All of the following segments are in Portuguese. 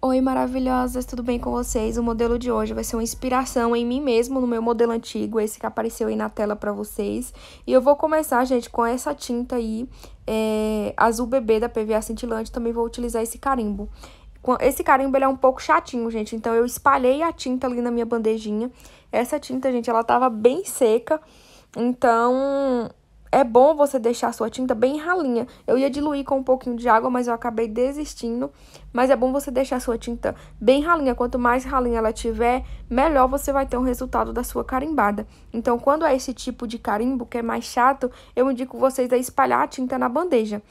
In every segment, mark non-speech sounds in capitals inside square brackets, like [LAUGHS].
Oi, maravilhosas, tudo bem com vocês? O modelo de hoje vai ser uma inspiração em mim mesmo, no meu modelo antigo, esse que apareceu aí na tela pra vocês. E eu vou começar, gente, com essa tinta aí, é, azul bebê da PVA cintilante, também vou utilizar esse carimbo. Esse carimbo, ele é um pouco chatinho, gente, então eu espalhei a tinta ali na minha bandejinha. Essa tinta, gente, ela tava bem seca, então é bom você deixar a sua tinta bem ralinha. Eu ia diluir com um pouquinho de água, mas eu acabei desistindo. Mas é bom você deixar a sua tinta bem ralinha. Quanto mais ralinha ela tiver, melhor você vai ter um resultado da sua carimbada. Então, quando é esse tipo de carimbo que é mais chato, eu indico vocês a espalhar a tinta na bandeja.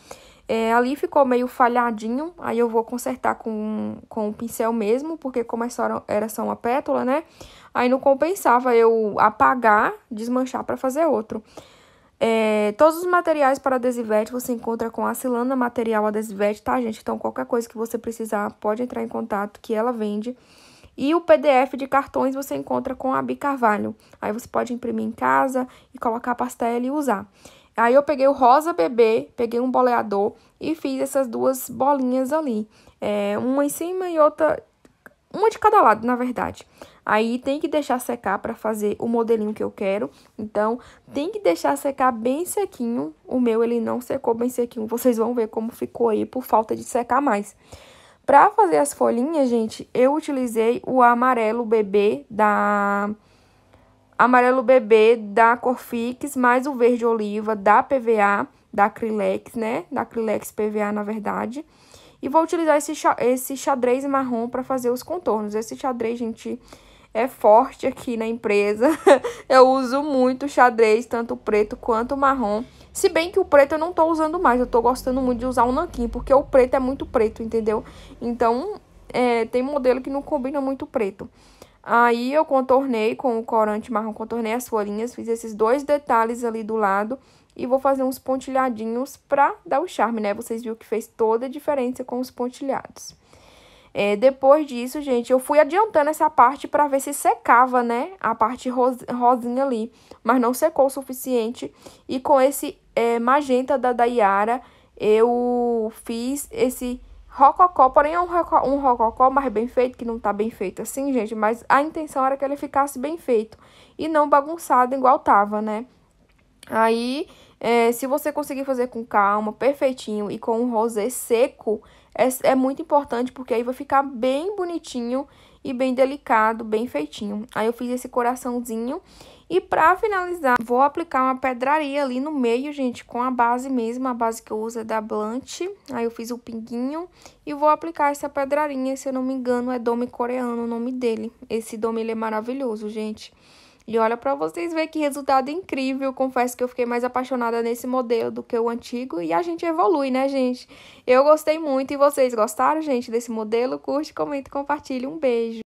É, ali ficou meio falhadinho, aí eu vou consertar com, com o pincel mesmo, porque como era só uma pétala, né? Aí não compensava eu apagar, desmanchar para fazer outro. É, todos os materiais para adesivete você encontra com a Silana Material Adesivete, tá, gente? Então, qualquer coisa que você precisar, pode entrar em contato que ela vende. E o PDF de cartões você encontra com a Bicarvalho. Aí você pode imprimir em casa e colocar a pastela e usar. Aí eu peguei o rosa bebê, peguei um boleador e fiz essas duas bolinhas ali. É, uma em cima e outra uma de cada lado, na verdade. Aí tem que deixar secar para fazer o modelinho que eu quero. Então, tem que deixar secar bem sequinho. O meu, ele não secou bem sequinho. Vocês vão ver como ficou aí por falta de secar mais. Para fazer as folhinhas, gente, eu utilizei o amarelo bebê da... Amarelo bebê da Corfix, mais o verde oliva da PVA, da Acrylex, né? Da Acrylex PVA, na verdade. E vou utilizar esse, esse xadrez marrom para fazer os contornos. Esse xadrez, gente, é forte aqui na empresa. [LAUGHS] eu uso muito xadrez, tanto preto quanto marrom. Se bem que o preto eu não tô usando mais, eu tô gostando muito de usar o nanquim, porque o preto é muito preto, entendeu? Então, é, tem modelo que não combina muito preto. Aí eu contornei com o corante marrom, contornei as folhinhas, fiz esses dois detalhes ali do lado e vou fazer uns pontilhadinhos pra dar o charme, né? Vocês viram que fez toda a diferença com os pontilhados. É, depois disso, gente, eu fui adiantando essa parte pra ver se secava, né? A parte ros rosinha ali, mas não secou o suficiente. E com esse é, magenta da Dayara, eu fiz esse rococó, porém é um, rococó, um rococó mais bem feito, que não tá bem feito assim, gente, mas a intenção era que ele ficasse bem feito e não bagunçado igual tava, né? Aí é, se você conseguir fazer com calma, perfeitinho e com um rosé seco, é, é muito importante porque aí vai ficar bem bonitinho e bem delicado, bem feitinho. Aí eu fiz esse coraçãozinho e pra finalizar, vou aplicar uma pedraria ali no meio, gente, com a base mesmo, a base que eu uso é da Blunt. Aí eu fiz o pinguinho e vou aplicar essa pedrarinha, se eu não me engano é dome coreano o nome dele. Esse dome ele é maravilhoso, gente. E olha para vocês ver que resultado incrível. Confesso que eu fiquei mais apaixonada nesse modelo do que o antigo e a gente evolui, né, gente? Eu gostei muito e vocês gostaram, gente, desse modelo? Curte, comente, compartilhe. Um beijo.